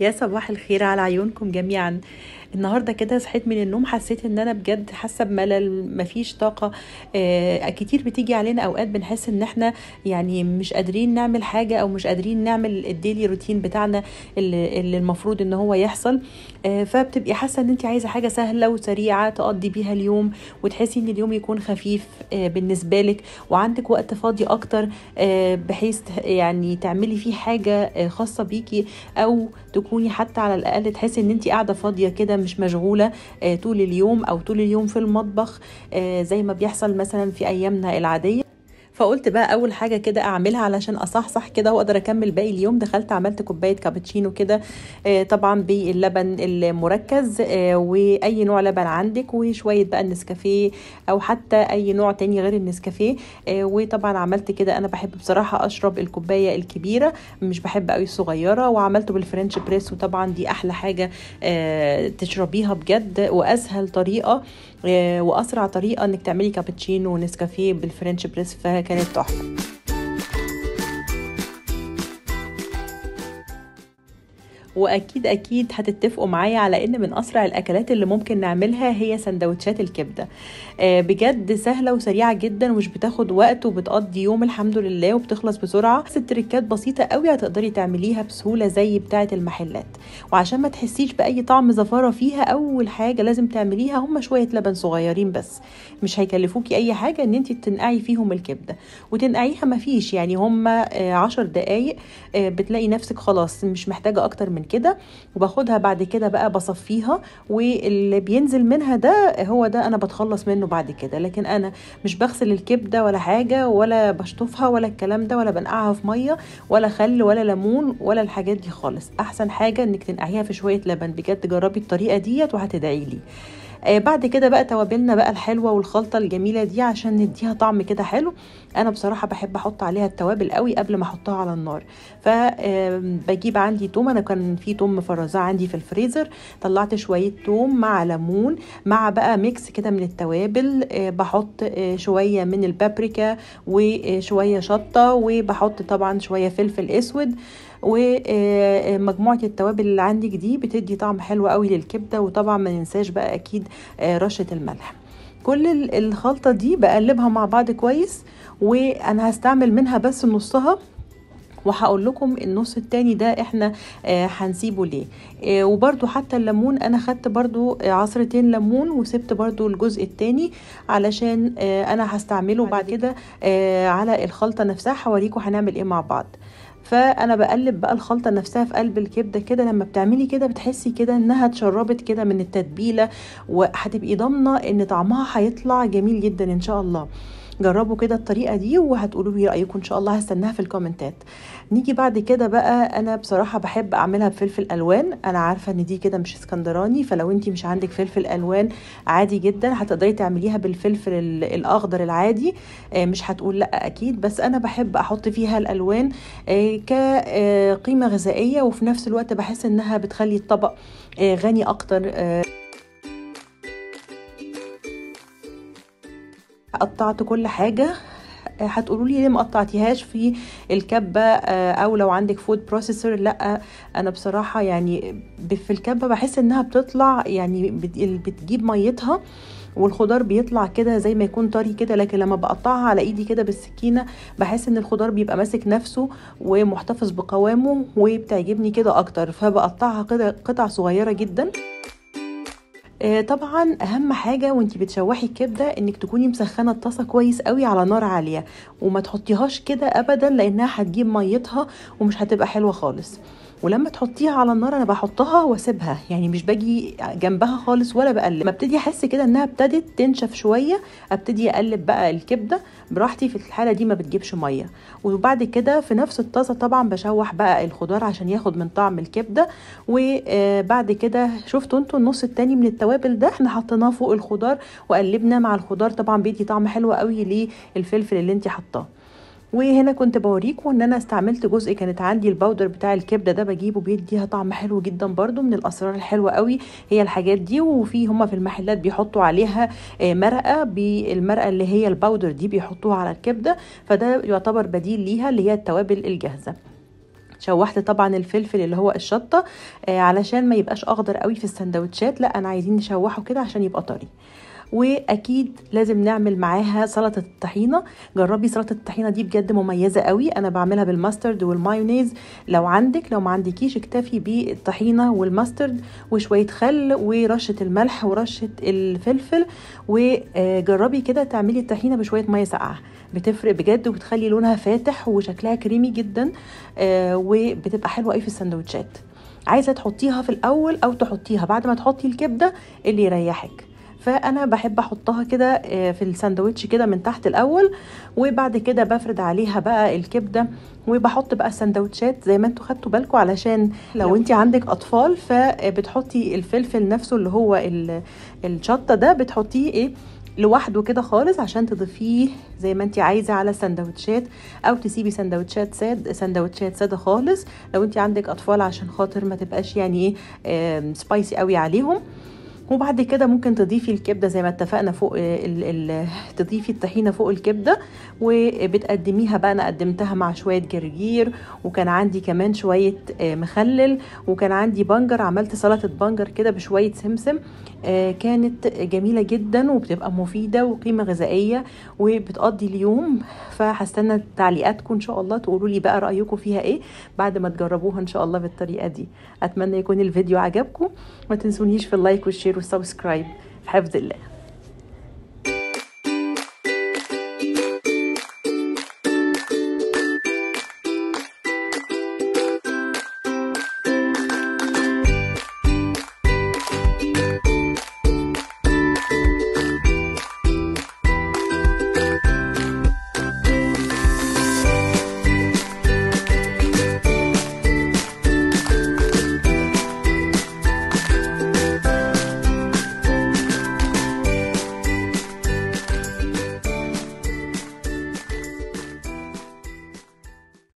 يا صباح الخير على عيونكم جميعا النهارده كده صحيت من النوم حسيت ان انا بجد حاسه بملل مفيش طاقه آه كتير بتيجي علينا اوقات بنحس ان احنا يعني مش قادرين نعمل حاجه او مش قادرين نعمل الديلي روتين بتاعنا اللي, اللي المفروض ان هو يحصل آه فبتبقي حاسه ان انت عايزه حاجه سهله وسريعه تقضي بيها اليوم وتحسي ان اليوم يكون خفيف آه بالنسبه لك وعندك وقت فاضي اكتر آه بحيث يعني تعملي فيه حاجه آه، خاصه بيكي او تكوني حتى على الاقل تحسي ان انت قاعده فاضيه كده مش مشغوله آه، طول اليوم او طول اليوم في المطبخ آه، زي ما بيحصل مثلا في ايامنا العاديه فقلت بقى اول حاجه كده اعملها علشان اصحصح كده واقدر اكمل باقي اليوم دخلت عملت كوبايه كابتشينو كده آه، طبعا باللبن المركز آه، واي نوع لبن عندك وشويه بقى النسكافيه او حتى اي نوع تاني غير النسكافيه آه، وطبعا عملت كده انا بحب بصراحه اشرب الكوبايه الكبيره مش بحب قوي الصغيره وعملته بالفرنش بريس وطبعا دي احلى حاجه تشربيها بجد واسهل طريقه آه، واسرع طريقه انك تعملي كابتشينو ونسكافيه بالفرنش بريس فكانت تحفه واكيد اكيد هتتفقوا معايا على ان من اسرع الاكلات اللي ممكن نعملها هي سندوتشات الكبده آه، بجد سهله وسريعه جدا ومش بتاخد وقت وبتقضي يوم الحمد لله وبتخلص بسرعه بس تريكات بسيطه قوي هتقدري تعمليها بسهوله زي بتاعه المحلات وعشان ما تحسيش باي طعم زفاره فيها اول حاجه لازم تعمليها هم شويه لبن صغيرين بس مش هيكلفوكي اي حاجه ان انت تنقعي فيهم الكبده وتنقعيها مفيش يعني هم آه، عشر دقايق آه، بتلاقي نفسك خلاص مش محتاجه اكتر من كده وباخدها بعد كده بقى بصفيها واللي بينزل منها ده هو ده انا بتخلص منه بعد كده لكن انا مش بغسل الكبده ولا حاجه ولا بشطفها ولا الكلام ده ولا بنقعها في ميه ولا خل ولا ليمون ولا الحاجات دي خالص احسن حاجه انك تنقعيها في شويه لبن بجد جربي الطريقه ديت وهتدعي لي آه، بعد كده بقى توابلنا بقى الحلوه والخلطه الجميله دي عشان نديها طعم كده حلو انا بصراحه بحب احط عليها التوابل قوي قبل ما احطها على النار فبجيب عندي توم انا كان في توم مفرزاه عندي في الفريزر طلعت شويه توم مع ليمون مع بقى ميكس كده من التوابل آه، بحط آه، شويه من البابريكا وشويه آه، شطه وبحط طبعا شويه فلفل اسود ومجموعه التوابل اللي عندك دي بتدي طعم حلو قوي للكبده وطبعا ما ننساش بقى اكيد رشه الملح كل الخلطه دي بقلبها مع بعض كويس وانا هستعمل منها بس نصها وهقول لكم النص التاني ده احنا آه هنسيبه ليه آه وبرده حتى الليمون انا خدت برده آه، عصرتين ليمون وسبت برده الجزء التاني علشان آه انا هستعمله بعد كده آه، على الخلطه نفسها هوريكم هنعمل ايه مع بعض فانا بقلب بقى الخلطه نفسها في قلب الكبده كده لما بتعملي كده بتحسي كده انها اتشربت كده من التتبيله وهتبقي ضامنه ان طعمها هيطلع جميل جدا ان شاء الله جربوا كده الطريقه دي وهتقولوا لي رايكم ان شاء الله هستناها في الكومنتات نيجي بعد كده بقى انا بصراحه بحب اعملها بفلفل الوان انا عارفه ان دي كده مش اسكندراني فلو انت مش عندك فلفل الوان عادي جدا هتقدري تعمليها بالفلفل الاخضر العادي آه، مش هتقول لا اكيد بس انا بحب احط فيها الالوان آه، كقيمه آه، غذائيه وفي نفس الوقت بحس انها بتخلي الطبق غني اكتر قطعت كل حاجه آه، هتقولوا لي ليه ما قطعتيهاش في الكبه آه، او لو عندك فود بروسيسور لا انا بصراحه يعني في الكبه بحس انها بتطلع يعني بتجيب ميتها والخضار بيطلع كده زي ما يكون طري كده لكن لما بقطعها على ايدي كده بالسكينه بحس ان الخضار بيبقى ماسك نفسه ومحتفظ بقوامه وبتعجبني كده اكتر فبقطعها كده قطع صغيره جدا آه، طبعا اهم حاجه وانت بتشوحي الكبده انك تكوني مسخنه الطاسه كويس قوي على نار عاليه وما تحطيهاش كده ابدا لانها هتجيب ميتها ومش هتبقى حلوه خالص ولما تحطيها على النار انا بحطها واسيبها يعني مش باجي جنبها خالص ولا بقلب ما ابتدي احس كده انها ابتدت تنشف شويه ابتدي اقلب بقى الكبده براحتي في الحاله دي ما بتجيبش ميه وبعد كده في نفس الطاسه طبعا بشوح بقى الخضار عشان ياخد من طعم الكبده وبعد آه، كده شفتوا انتوا النص التاني من التوابل ده احنا حطيناه فوق الخضار وقلبنا مع الخضار طبعا بيدي طعم حلو قوي للفلفل اللي انت حطاه وهنا كنت بوريكم ان انا استعملت جزء كانت عندي الباودر بتاع الكبده ده بجيبه بيديها طعم حلو جدا برده من الاسرار الحلوه قوي هي الحاجات دي وفي هما في المحلات بيحطوا عليها آه، مرقه بالمرقه اللي هي الباودر دي بيحطوها على الكبده فده يعتبر بديل ليها اللي هي التوابل الجاهزه شوحت طبعا الفلفل اللي هو الشطه آه، علشان ما يبقاش اخضر قوي في السندوتشات لا انا عايزين نشوحه كده عشان يبقى طري واكيد لازم نعمل معاها سلطه الطحينه جربي سلطه الطحينه دي بجد مميزه قوي انا بعملها بالماسترد والمايونيز لو عندك لو ما عندكيش اكتفي بالطحينه والماسترد وشويه خل ورشه الملح ورشه الفلفل وجربي كده تعملي الطحينه بشويه ميه ساقعه بتفرق بجد وبتخلي لونها فاتح وشكلها كريمي جدا آه، وبتبقى حلوه قوي في السندوتشات عايزه تحطيها في الاول او تحطيها بعد ما تحطي الكبده اللي يريحك فانا بحب احطها كده آه، في الساندوتش كده من تحت الاول وبعد كده بفرد عليها بقى الكبده وبحط بقى السندوتشات زي ما انتوا خدتوا بالكم علشان لو انت عندك اطفال فبتحطي آه، الفلفل نفسه اللي هو الشطه ده بتحطيه ايه لوحده كده خالص عشان تضيفيه زي ما انت عايزه على السندوتشات او تسيبي سندوتشات ساد سندوتشات ساده خالص لو انت عندك اطفال عشان خاطر ما تبقاش يعني ايه سبايسي قوي عليهم وبعد كده ممكن تضيفي الكبده زي ما اتفقنا فوق آه، ال ال تضيفي الطحينه فوق الكبده وبتقدميها بقى انا قدمتها مع شويه جرجير وكان عندي كمان شويه آه، مخلل وكان عندي بنجر عملت سلطه بنجر كده بشويه سمسم آه، كانت جميله جدا وبتبقى مفيده وقيمه غذائيه وبتقضي اليوم فهستنى تعليقاتكم ان شاء الله تقولوا لي بقى رايكم فيها ايه بعد ما تجربوها ان شاء الله بالطريقه دي اتمنى يكون الفيديو عجبكم ما تنسونيش في اللايك والشير وسبسكرايب في حفظ الله